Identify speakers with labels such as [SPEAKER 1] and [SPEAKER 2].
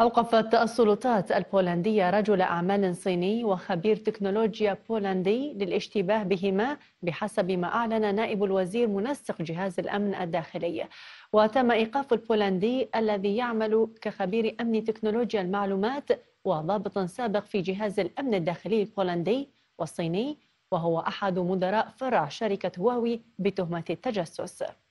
[SPEAKER 1] أوقفت السلطات البولندية رجل أعمال صيني وخبير تكنولوجيا بولندي للاشتباه بهما بحسب ما أعلن نائب الوزير منسق جهاز الأمن الداخلي وتم إيقاف البولندي الذي يعمل كخبير أمن تكنولوجيا المعلومات وضابط سابق في جهاز الأمن الداخلي البولندي والصيني وهو أحد مدراء فرع شركة هواوي بتهمة التجسس